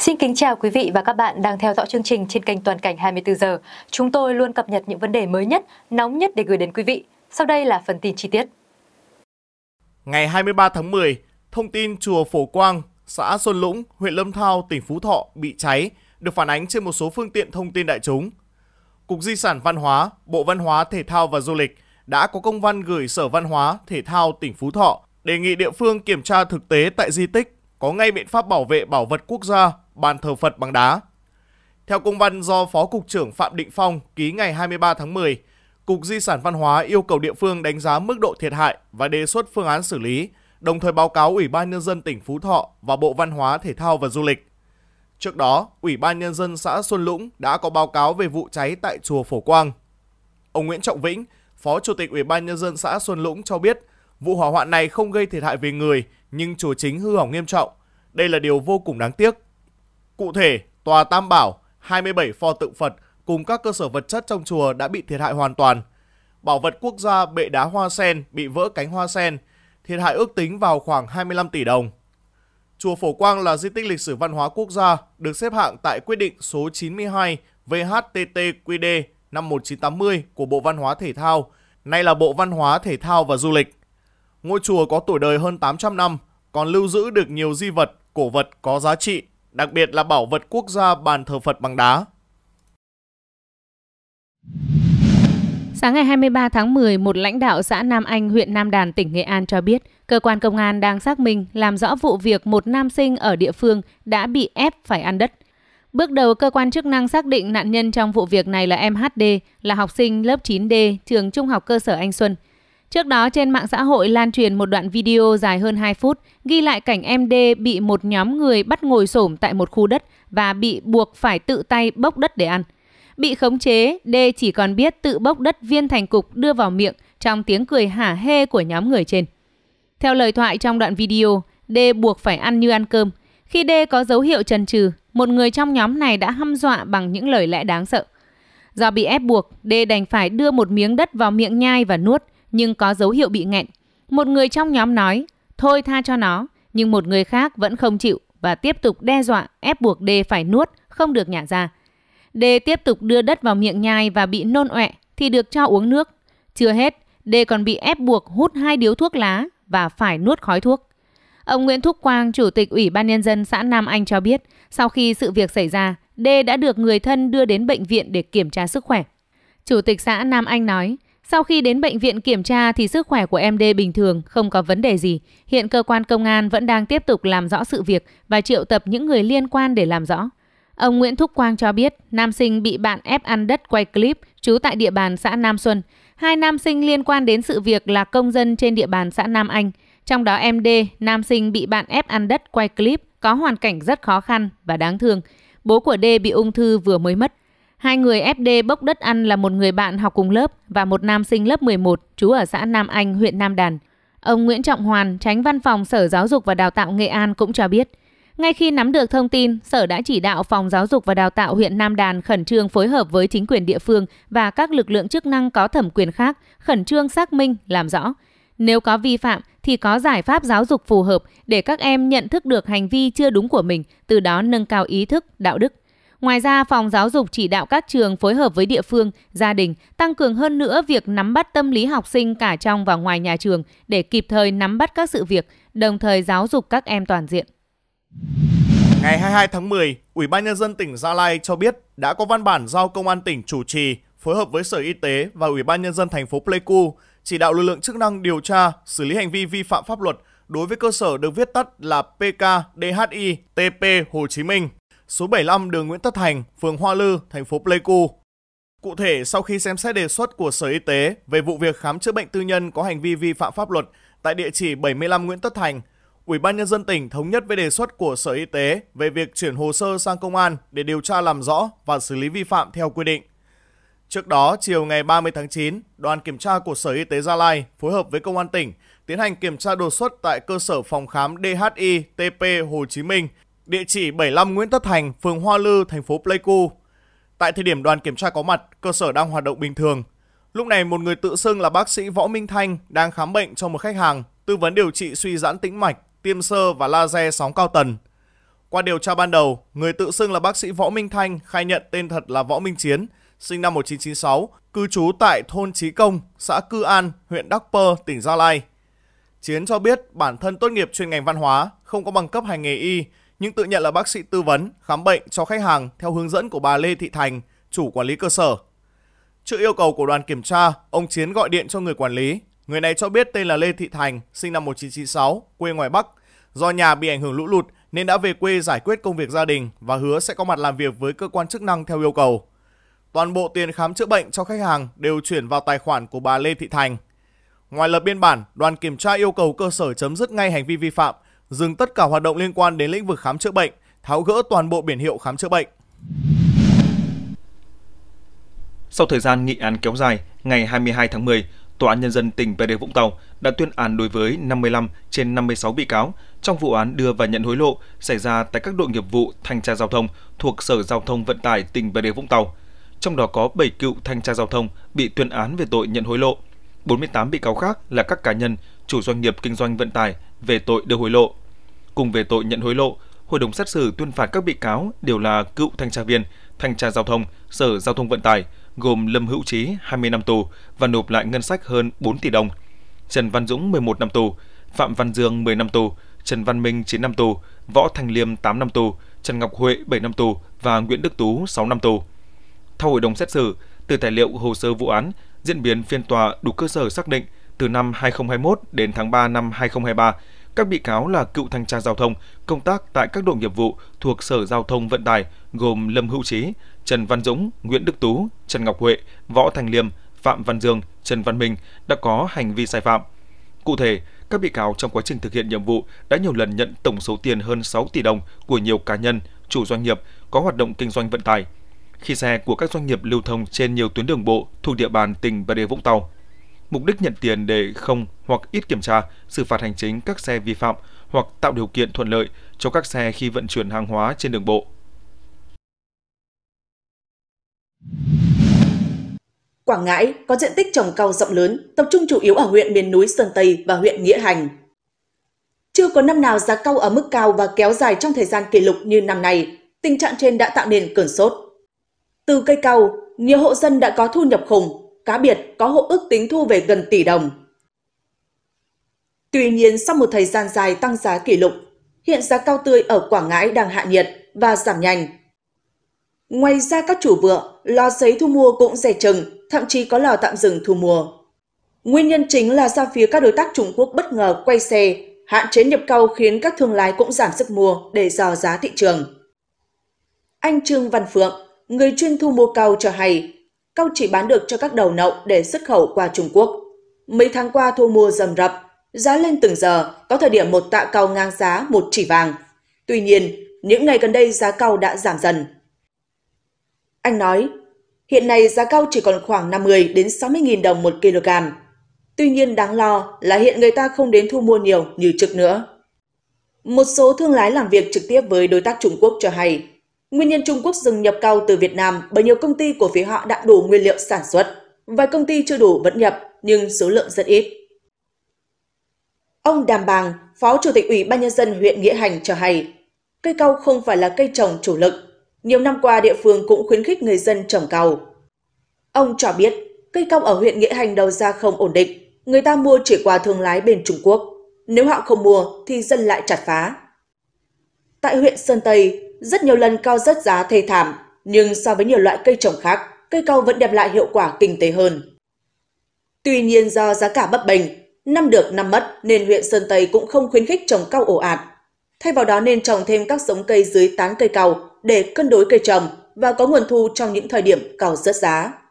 Xin kính chào quý vị và các bạn đang theo dõi chương trình trên kênh Toàn cảnh 24 giờ. Chúng tôi luôn cập nhật những vấn đề mới nhất, nóng nhất để gửi đến quý vị. Sau đây là phần tin chi tiết. Ngày 23 tháng 10, thông tin chùa Phổ Quang, xã Xuân Lũng, huyện Lâm Thao, tỉnh Phú Thọ bị cháy được phản ánh trên một số phương tiện thông tin đại chúng. Cục Di sản Văn hóa, Bộ Văn hóa, Thể thao và Du lịch đã có công văn gửi Sở Văn hóa, Thể thao tỉnh Phú Thọ đề nghị địa phương kiểm tra thực tế tại di tích, có ngay biện pháp bảo vệ bảo vật quốc gia bàn thờ Phật bằng đá. Theo công văn do Phó Cục trưởng Phạm Định Phong ký ngày 23 tháng 10, Cục Di sản Văn hóa yêu cầu địa phương đánh giá mức độ thiệt hại và đề xuất phương án xử lý, đồng thời báo cáo Ủy ban Nhân dân tỉnh Phú Thọ và Bộ Văn hóa, Thể thao và Du lịch. Trước đó, Ủy ban Nhân dân xã Xuân Lũng đã có báo cáo về vụ cháy tại Chùa Phổ Quang. Ông Nguyễn Trọng Vĩnh, Phó Chủ tịch Ủy ban Nhân dân xã Xuân Lũng cho biết, vụ hỏa hoạn này không gây thiệt hại về người, nhưng chùa chính hư hỏng nghiêm trọng. Đây là điều vô cùng đáng tiếc. Cụ thể, tòa Tam Bảo, 27 pho tượng Phật cùng các cơ sở vật chất trong chùa đã bị thiệt hại hoàn toàn. Bảo vật quốc gia bệ đá hoa sen bị vỡ cánh hoa sen, thiệt hại ước tính vào khoảng 25 tỷ đồng. Chùa Phổ Quang là di tích lịch sử văn hóa quốc gia, được xếp hạng tại quyết định số 92 VHTTQD năm 1980 của Bộ Văn hóa Thể thao, nay là Bộ Văn hóa Thể thao và Du lịch. Ngôi chùa có tuổi đời hơn 800 năm, còn lưu giữ được nhiều di vật, cổ vật có giá trị đặc biệt là bảo vật quốc gia bàn thờ Phật bằng đá. Sáng ngày 23 tháng 10, một lãnh đạo xã Nam Anh, huyện Nam Đàn, tỉnh Nghệ An cho biết, cơ quan công an đang xác minh làm rõ vụ việc một nam sinh ở địa phương đã bị ép phải ăn đất. Bước đầu, cơ quan chức năng xác định nạn nhân trong vụ việc này là em HD, là học sinh lớp 9D, trường Trung học cơ sở Anh Xuân. Trước đó trên mạng xã hội lan truyền một đoạn video dài hơn 2 phút ghi lại cảnh em D bị một nhóm người bắt ngồi xổm tại một khu đất và bị buộc phải tự tay bốc đất để ăn. Bị khống chế, D chỉ còn biết tự bốc đất viên thành cục đưa vào miệng trong tiếng cười hả hê của nhóm người trên. Theo lời thoại trong đoạn video, D buộc phải ăn như ăn cơm. Khi D có dấu hiệu trần trừ, một người trong nhóm này đã hăm dọa bằng những lời lẽ đáng sợ. Do bị ép buộc, D đành phải đưa một miếng đất vào miệng nhai và nuốt – nhưng có dấu hiệu bị nghẹn. Một người trong nhóm nói, thôi tha cho nó, nhưng một người khác vẫn không chịu và tiếp tục đe dọa ép buộc D phải nuốt, không được nhả ra. D tiếp tục đưa đất vào miệng nhai và bị nôn ọe thì được cho uống nước. Chưa hết, D còn bị ép buộc hút hai điếu thuốc lá và phải nuốt khói thuốc. Ông Nguyễn Thúc Quang, Chủ tịch Ủy ban Nhân dân xã Nam Anh cho biết, sau khi sự việc xảy ra, D đã được người thân đưa đến bệnh viện để kiểm tra sức khỏe. Chủ tịch xã Nam Anh nói, sau khi đến bệnh viện kiểm tra thì sức khỏe của em D bình thường, không có vấn đề gì. Hiện cơ quan công an vẫn đang tiếp tục làm rõ sự việc và triệu tập những người liên quan để làm rõ. Ông Nguyễn Thúc Quang cho biết, nam sinh bị bạn ép ăn đất quay clip trú tại địa bàn xã Nam Xuân. Hai nam sinh liên quan đến sự việc là công dân trên địa bàn xã Nam Anh. Trong đó em D, nam sinh bị bạn ép ăn đất quay clip, có hoàn cảnh rất khó khăn và đáng thương. Bố của D bị ung thư vừa mới mất. Hai người FD bốc đất ăn là một người bạn học cùng lớp và một nam sinh lớp 11 trú ở xã Nam Anh, huyện Nam Đàn. Ông Nguyễn Trọng Hoàn, tránh văn phòng Sở Giáo dục và Đào tạo Nghệ An cũng cho biết, ngay khi nắm được thông tin, Sở đã chỉ đạo Phòng Giáo dục và Đào tạo huyện Nam Đàn khẩn trương phối hợp với chính quyền địa phương và các lực lượng chức năng có thẩm quyền khác, khẩn trương xác minh, làm rõ. Nếu có vi phạm thì có giải pháp giáo dục phù hợp để các em nhận thức được hành vi chưa đúng của mình, từ đó nâng cao ý thức, đạo đức – Ngoài ra, phòng giáo dục chỉ đạo các trường phối hợp với địa phương, gia đình tăng cường hơn nữa việc nắm bắt tâm lý học sinh cả trong và ngoài nhà trường để kịp thời nắm bắt các sự việc, đồng thời giáo dục các em toàn diện. Ngày 22 tháng 10, Ủy ban nhân dân tỉnh Gia Lai cho biết đã có văn bản giao công an tỉnh chủ trì phối hợp với Sở Y tế và Ủy ban nhân dân thành phố Pleiku chỉ đạo lực lượng chức năng điều tra, xử lý hành vi vi phạm pháp luật đối với cơ sở được viết tắt là PKDHI TP Hồ Chí Minh số 75 đường Nguyễn Tất Thành, phường Hoa Lư, thành phố Pleiku. Cụ thể, sau khi xem xét đề xuất của Sở Y tế về vụ việc khám chữa bệnh tư nhân có hành vi vi phạm pháp luật tại địa chỉ 75 Nguyễn Tất Thành, Ủy ban nhân dân tỉnh thống nhất với đề xuất của Sở Y tế về việc chuyển hồ sơ sang công an để điều tra làm rõ và xử lý vi phạm theo quy định. Trước đó, chiều ngày 30 tháng 9, đoàn kiểm tra của Sở Y tế Gia Lai phối hợp với công an tỉnh tiến hành kiểm tra đột xuất tại cơ sở phòng khám DHI TP Hồ Chí Minh địa chỉ 75 Nguyễn Tất Thành, phường Hoa Lư, thành phố Pleiku. Tại thời điểm đoàn kiểm tra có mặt, cơ sở đang hoạt động bình thường. Lúc này một người tự xưng là bác sĩ Võ Minh Thanh đang khám bệnh cho một khách hàng, tư vấn điều trị suy giãn tĩnh mạch, tiêm sơ và laser sóng cao tần. Qua điều tra ban đầu, người tự xưng là bác sĩ Võ Minh Thanh khai nhận tên thật là Võ Minh Chiến, sinh năm 1996, cư trú tại thôn Trí Công, xã Cư An, huyện Đắc Pơ, tỉnh Gia Lai. Chiến cho biết bản thân tốt nghiệp chuyên ngành văn hóa, không có bằng cấp hành nghề y, nhưng tự nhận là bác sĩ tư vấn, khám bệnh cho khách hàng theo hướng dẫn của bà Lê Thị Thành, chủ quản lý cơ sở. Trước yêu cầu của đoàn kiểm tra, ông Chiến gọi điện cho người quản lý. Người này cho biết tên là Lê Thị Thành, sinh năm 1996, quê ngoài Bắc. Do nhà bị ảnh hưởng lũ lụt nên đã về quê giải quyết công việc gia đình và hứa sẽ có mặt làm việc với cơ quan chức năng theo yêu cầu. Toàn bộ tiền khám chữa bệnh cho khách hàng đều chuyển vào tài khoản của bà Lê Thị Thành. Ngoài lập biên bản, đoàn kiểm tra yêu cầu cơ sở chấm dứt ngay hành vi vi phạm – dừng tất cả hoạt động liên quan đến lĩnh vực khám chữa bệnh, tháo gỡ toàn bộ biển hiệu khám chữa bệnh. Sau thời gian nghị án kéo dài, ngày 22 tháng 10, Tòa án Nhân dân tỉnh Bà Rịa Vũng Tàu đã tuyên án đối với 55 trên 56 bị cáo trong vụ án đưa và nhận hối lộ xảy ra tại các đội nghiệp vụ thanh tra giao thông thuộc Sở Giao thông Vận tải tỉnh Bà Rịa Vũng Tàu. Trong đó có 7 cựu thanh tra giao thông bị tuyên án về tội nhận hối lộ. 48 bị cáo khác là các cá nhân, chủ doanh nghiệp kinh doanh vận tải về tội đưa hối lộ. Cùng về tội nhận hối lộ, hội đồng xét xử tuyên phạt các bị cáo đều là cựu thanh tra viên, thanh tra giao thông, sở giao thông vận tải, gồm Lâm Hữu Trí 20 năm tù và nộp lại ngân sách hơn 4 tỷ đồng, Trần Văn Dũng 11 năm tù, Phạm Văn Dương 10 năm tù, Trần Văn Minh 9 năm tù, Võ Thành Liêm 8 năm tù, Trần Ngọc Huệ 7 năm tù và Nguyễn Đức Tú 6 năm tù. Theo hội đồng xét xử, từ tài liệu hồ sơ vụ án, Diễn biến phiên tòa đủ cơ sở xác định từ năm 2021 đến tháng 3 năm 2023, các bị cáo là cựu thanh tra giao thông, công tác tại các đội nghiệp vụ thuộc Sở Giao thông Vận tải gồm Lâm Hữu Trí, Trần Văn Dũng, Nguyễn Đức Tú, Trần Ngọc Huệ, Võ Thành Liêm, Phạm Văn Dương, Trần Văn Minh đã có hành vi sai phạm. Cụ thể, các bị cáo trong quá trình thực hiện nhiệm vụ đã nhiều lần nhận tổng số tiền hơn 6 tỷ đồng của nhiều cá nhân, chủ doanh nghiệp có hoạt động kinh doanh vận tải – khi xe của các doanh nghiệp lưu thông trên nhiều tuyến đường bộ thuộc địa bàn tỉnh Bà Rịa Vũng Tàu. Mục đích nhận tiền để không hoặc ít kiểm tra, xử phạt hành chính các xe vi phạm hoặc tạo điều kiện thuận lợi cho các xe khi vận chuyển hàng hóa trên đường bộ. Quảng Ngãi có diện tích trồng cao rộng lớn, tập trung chủ yếu ở huyện miền núi Sơn Tây và huyện Nghĩa Hành. Chưa có năm nào giá cao ở mức cao và kéo dài trong thời gian kỷ lục như năm nay, tình trạng trên đã tạo nên cơn sốt. Từ cây cầu, nhiều hộ dân đã có thu nhập khủng, cá biệt có hộ ước tính thu về gần tỷ đồng. Tuy nhiên, sau một thời gian dài tăng giá kỷ lục, hiện giá cao tươi ở Quảng Ngãi đang hạ nhiệt và giảm nhanh. Ngoài ra các chủ vựa, lò giấy thu mua cũng rẻ chừng, thậm chí có lò tạm dừng thu mua. Nguyên nhân chính là do phía các đối tác Trung Quốc bất ngờ quay xe, hạn chế nhập cầu khiến các thương lái cũng giảm sức mua để dò giá thị trường. Anh Trương Văn Phượng, người chuyên thu mua cao cho hay, cao chỉ bán được cho các đầu nậu để xuất khẩu qua Trung Quốc. Mấy tháng qua thu mua rầm rập, giá lên từng giờ, có thời điểm một tạ cao ngang giá một chỉ vàng. Tuy nhiên, những ngày gần đây giá cao đã giảm dần. Anh nói, hiện nay giá cao chỉ còn khoảng 50 đến 60 nghìn đồng một kg. Tuy nhiên đáng lo là hiện người ta không đến thu mua nhiều như trước nữa. Một số thương lái làm việc trực tiếp với đối tác Trung Quốc cho hay, Nguyên nhân Trung Quốc dừng nhập cao từ Việt Nam bởi nhiều công ty của phía họ đã đủ nguyên liệu sản xuất. Vài công ty chưa đủ vẫn nhập, nhưng số lượng rất ít. Ông Đàm Bàng, Phó Chủ tịch Ủy ban Nhân dân huyện Nghĩa Hành cho hay, cây cao không phải là cây trồng chủ lực. Nhiều năm qua, địa phương cũng khuyến khích người dân trồng cao. Ông cho biết, cây cao ở huyện Nghĩa Hành đầu ra không ổn định, người ta mua chỉ qua thương lái bên Trung Quốc. Nếu họ không mua thì dân lại chặt phá. Tại huyện Sơn Tây, rất nhiều lần cao rất giá thê thảm, nhưng so với nhiều loại cây trồng khác, cây cao vẫn đem lại hiệu quả kinh tế hơn. Tuy nhiên do giá cả bất bình năm được năm mất nên huyện Sơn Tây cũng không khuyến khích trồng cao ổ ạt. Thay vào đó nên trồng thêm các giống cây dưới tán cây cao để cân đối cây trồng và có nguồn thu trong những thời điểm cao rớt giá.